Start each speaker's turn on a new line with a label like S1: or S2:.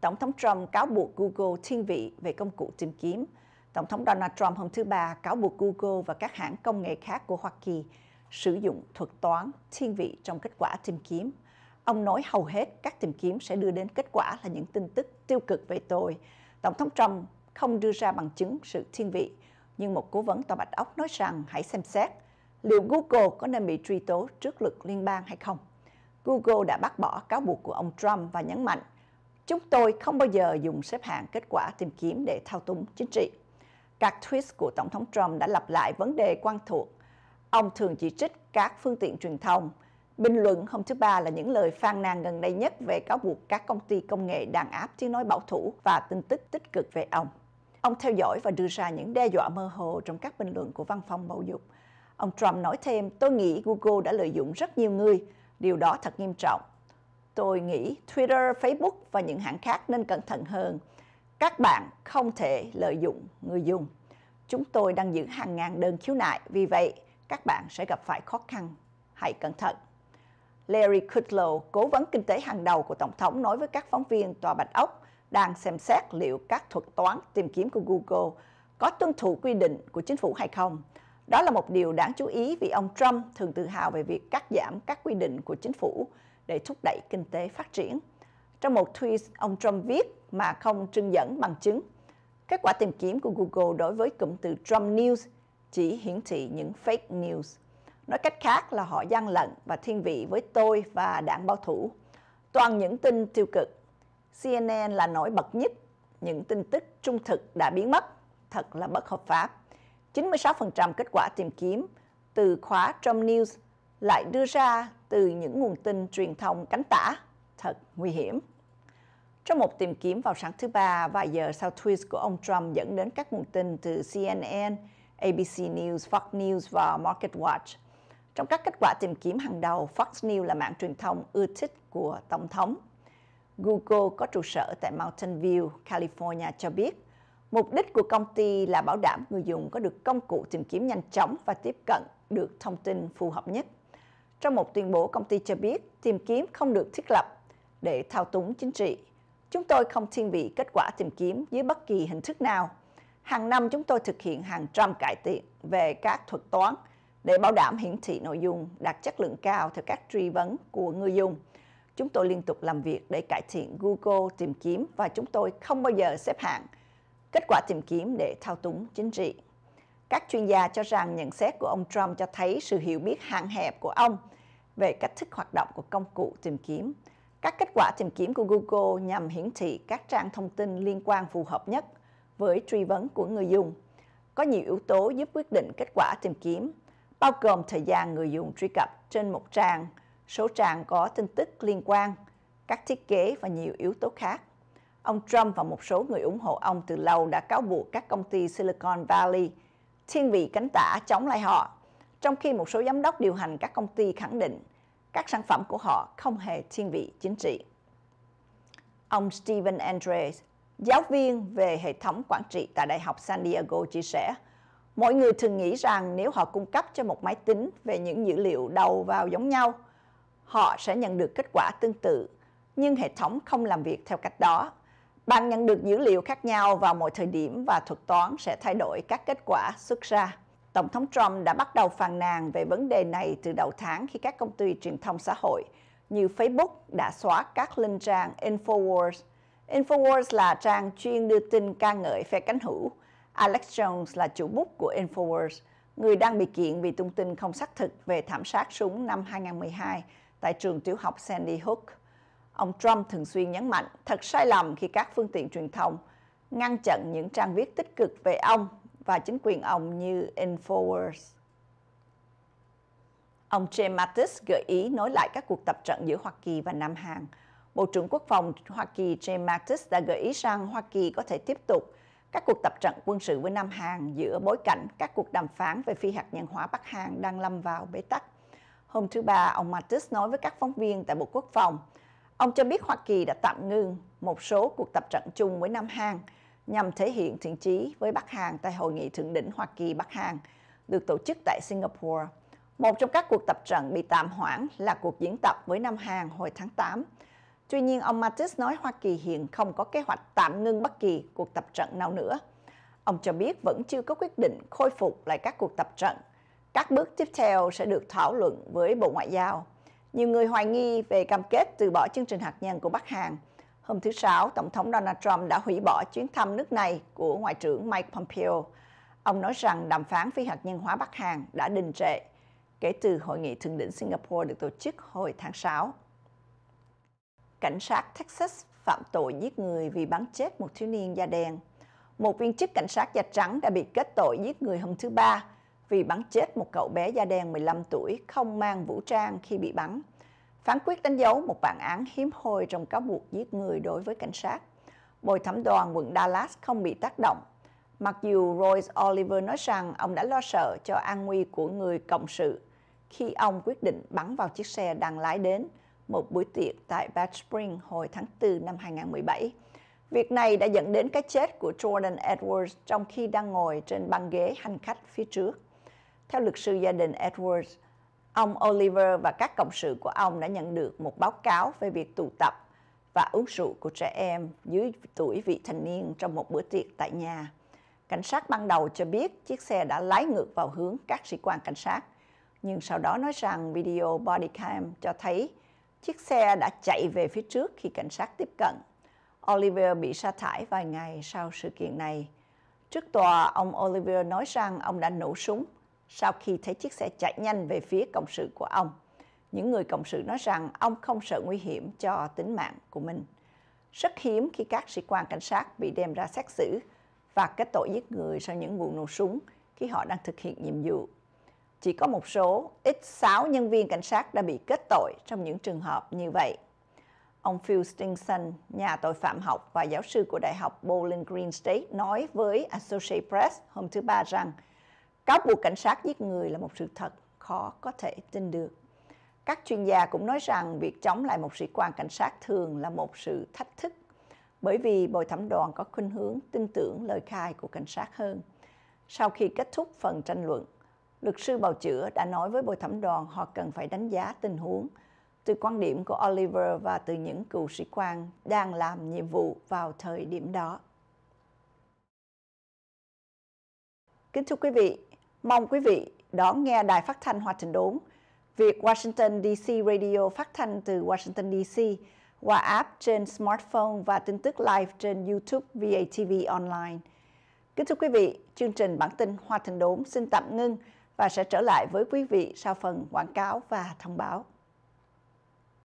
S1: Tổng thống Trump cáo buộc Google thiên vị về công cụ tìm kiếm. Tổng thống Donald Trump hôm thứ Ba cáo buộc Google và các hãng công nghệ khác của Hoa Kỳ sử dụng thuật toán thiên vị trong kết quả tìm kiếm. Ông nói hầu hết các tìm kiếm sẽ đưa đến kết quả là những tin tức tiêu cực về tôi. Tổng thống Trump không đưa ra bằng chứng sự thiên vị, nhưng một cố vấn tòa Bạch Ốc nói rằng hãy xem xét liệu Google có nên bị truy tố trước luật liên bang hay không. Google đã bác bỏ cáo buộc của ông Trump và nhấn mạnh Chúng tôi không bao giờ dùng xếp hạng kết quả tìm kiếm để thao túng chính trị. Các tweet của Tổng thống Trump đã lặp lại vấn đề quan thuộc. Ông thường chỉ trích các phương tiện truyền thông. Bình luận hôm thứ Ba là những lời phàn nàn gần đây nhất về cáo buộc các công ty công nghệ đàn áp tiếng nói bảo thủ và tin tức tích cực về ông. Ông theo dõi và đưa ra những đe dọa mơ hồ trong các bình luận của văn phòng bầu dục. Ông Trump nói thêm, tôi nghĩ Google đã lợi dụng rất nhiều người, điều đó thật nghiêm trọng tôi nghĩ Twitter, Facebook và những hãng khác nên cẩn thận hơn. Các bạn không thể lợi dụng người dùng. Chúng tôi đang giữ hàng ngàn đơn khiếu nại, vì vậy các bạn sẽ gặp phải khó khăn. Hãy cẩn thận. Larry Kudlow, cố vấn kinh tế hàng đầu của Tổng thống nói với các phóng viên Tòa Bạch Ốc đang xem xét liệu các thuật toán tìm kiếm của Google có tuân thủ quy định của chính phủ hay không. Đó là một điều đáng chú ý vì ông Trump thường tự hào về việc cắt giảm các quy định của chính phủ để thúc đẩy kinh tế phát triển. Trong một tweet, ông Trump viết mà không trưng dẫn bằng chứng. Kết quả tìm kiếm của Google đối với cụm từ Trump News chỉ hiển thị những fake news. Nói cách khác là họ gian lận và thiên vị với tôi và đảng bảo thủ. Toàn những tin tiêu cực. CNN là nổi bật nhất. Những tin tức trung thực đã biến mất. Thật là bất hợp pháp. 96% kết quả tìm kiếm từ khóa Trump News lại đưa ra từ những nguồn tin truyền thông cánh tả. Thật nguy hiểm. Trong một tìm kiếm vào sáng thứ Ba, vài giờ sau tweet của ông Trump dẫn đến các nguồn tin từ CNN, ABC News, Fox News và Market Watch. Trong các kết quả tìm kiếm hàng đầu, Fox News là mạng truyền thông ưa thích của Tổng thống. Google có trụ sở tại Mountain View, California cho biết Mục đích của công ty là bảo đảm người dùng có được công cụ tìm kiếm nhanh chóng và tiếp cận được thông tin phù hợp nhất. Trong một tuyên bố, công ty cho biết tìm kiếm không được thiết lập để thao túng chính trị. Chúng tôi không thiên vị kết quả tìm kiếm dưới bất kỳ hình thức nào. Hàng năm chúng tôi thực hiện hàng trăm cải thiện về các thuật toán để bảo đảm hiển thị nội dung đạt chất lượng cao theo các truy vấn của người dùng. Chúng tôi liên tục làm việc để cải thiện Google tìm kiếm và chúng tôi không bao giờ xếp hạng – kết quả tìm kiếm để thao túng chính trị. Các chuyên gia cho rằng nhận xét của ông Trump cho thấy sự hiểu biết hạn hẹp của ông về cách thức hoạt động của công cụ tìm kiếm. Các kết quả tìm kiếm của Google nhằm hiển thị các trang thông tin liên quan phù hợp nhất với truy vấn của người dùng. Có nhiều yếu tố giúp quyết định kết quả tìm kiếm, bao gồm thời gian người dùng truy cập trên một trang, số trang có tin tức liên quan, các thiết kế và nhiều yếu tố khác. Ông Trump và một số người ủng hộ ông từ lâu đã cáo buộc các công ty Silicon Valley thiên vị cánh tả chống lại họ, trong khi một số giám đốc điều hành các công ty khẳng định các sản phẩm của họ không hề thiên vị chính trị. Ông Steven Andres, giáo viên về hệ thống quản trị tại Đại học San Diego chia sẻ, mọi người thường nghĩ rằng nếu họ cung cấp cho một máy tính về những dữ liệu đầu vào giống nhau, họ sẽ nhận được kết quả tương tự, nhưng hệ thống không làm việc theo cách đó bạn nhận được dữ liệu khác nhau vào mỗi thời điểm và thuật toán sẽ thay đổi các kết quả xuất ra. Tổng thống Trump đã bắt đầu phàn nàn về vấn đề này từ đầu tháng khi các công ty truyền thông xã hội như Facebook đã xóa các link trang Infowars. Infowars là trang chuyên đưa tin ca ngợi phe cánh hữu. Alex Jones là chủ bút của Infowars, người đang bị kiện vì tung tin không xác thực về thảm sát súng năm 2012 tại trường tiểu học Sandy Hook ông Trump thường xuyên nhấn mạnh thật sai lầm khi các phương tiện truyền thông ngăn chặn những trang viết tích cực về ông và chính quyền ông như Infowars. Ông James Mattis gợi ý nối lại các cuộc tập trận giữa Hoa Kỳ và Nam Hàn. Bộ trưởng Quốc phòng Hoa Kỳ James Mattis đã gợi ý rằng Hoa Kỳ có thể tiếp tục các cuộc tập trận quân sự với Nam Hàn giữa bối cảnh các cuộc đàm phán về phi hạt nhân hóa Bắc Hàn đang lâm vào bế tắc. Hôm thứ Ba, ông Mattis nói với các phóng viên tại Bộ Quốc phòng, Ông cho biết Hoa Kỳ đã tạm ngưng một số cuộc tập trận chung với Nam Hàn nhằm thể hiện thiện chí với Bắc Hàn tại Hội nghị Thượng đỉnh Hoa Kỳ-Bắc Hàn được tổ chức tại Singapore. Một trong các cuộc tập trận bị tạm hoãn là cuộc diễn tập với Nam Hàn hồi tháng 8. Tuy nhiên, ông Mattis nói Hoa Kỳ hiện không có kế hoạch tạm ngưng bất kỳ cuộc tập trận nào nữa. Ông cho biết vẫn chưa có quyết định khôi phục lại các cuộc tập trận. Các bước tiếp theo sẽ được thảo luận với Bộ Ngoại giao. Nhiều người hoài nghi về cam kết từ bỏ chương trình hạt nhân của Bắc Hàn. Hôm thứ Sáu, Tổng thống Donald Trump đã hủy bỏ chuyến thăm nước này của Ngoại trưởng Mike Pompeo. Ông nói rằng đàm phán phi hạt nhân hóa Bắc Hàn đã đình trệ kể từ hội nghị thượng đỉnh Singapore được tổ chức hồi tháng 6. Cảnh sát Texas phạm tội giết người vì bắn chết một thiếu niên da đen. Một viên chức cảnh sát da trắng đã bị kết tội giết người hôm thứ Ba vì bắn chết một cậu bé da đen 15 tuổi không mang vũ trang khi bị bắn. Phán quyết đánh dấu một bản án hiếm hoi trong cáo buộc giết người đối với cảnh sát. Bồi thẩm đoàn quận Dallas không bị tác động. Mặc dù Royce Oliver nói rằng ông đã lo sợ cho an nguy của người cộng sự khi ông quyết định bắn vào chiếc xe đang lái đến một buổi tiệc tại Bad Spring hồi tháng 4 năm 2017. Việc này đã dẫn đến cái chết của Jordan Edwards trong khi đang ngồi trên băng ghế hành khách phía trước. Theo luật sư gia đình Edwards, ông Oliver và các cộng sự của ông đã nhận được một báo cáo về việc tụ tập và uống rượu của trẻ em dưới tuổi vị thành niên trong một bữa tiệc tại nhà. Cảnh sát ban đầu cho biết chiếc xe đã lái ngược vào hướng các sĩ quan cảnh sát, nhưng sau đó nói rằng video bodycam cho thấy chiếc xe đã chạy về phía trước khi cảnh sát tiếp cận. Oliver bị sa thải vài ngày sau sự kiện này. Trước tòa, ông Oliver nói rằng ông đã nổ súng sau khi thấy chiếc xe chạy nhanh về phía cộng sự của ông. Những người cộng sự nói rằng ông không sợ nguy hiểm cho tính mạng của mình. Rất hiếm khi các sĩ quan cảnh sát bị đem ra xét xử và kết tội giết người sau những vụ nổ súng khi họ đang thực hiện nhiệm vụ. Chỉ có một số ít 6 nhân viên cảnh sát đã bị kết tội trong những trường hợp như vậy. Ông Phil Stinson, nhà tội phạm học và giáo sư của Đại học Bowling Green State nói với Associated Press hôm thứ Ba rằng – cáo buộc cảnh sát giết người là một sự thật khó có thể tin được. Các chuyên gia cũng nói rằng việc chống lại một sĩ quan cảnh sát thường là một sự thách thức bởi vì bồi thẩm đoàn có khuynh hướng tin tưởng lời khai của cảnh sát hơn. Sau khi kết thúc phần tranh luận, luật sư bào chữa đã nói với bồi thẩm đoàn họ cần phải đánh giá tình huống từ quan điểm của Oliver và từ những cựu sĩ quan đang làm nhiệm vụ vào thời điểm đó. Kính thưa quý vị, Mong quý vị đón nghe đài phát thanh Hoa Trình Đốn, việc Washington DC Radio phát thanh từ Washington DC qua app trên smartphone và tin tức live trên YouTube VATV Online. Kính thưa quý vị, chương trình bản tin Hoa Thành Đốn xin tạm ngưng và sẽ trở lại với quý vị sau phần quảng cáo và thông báo.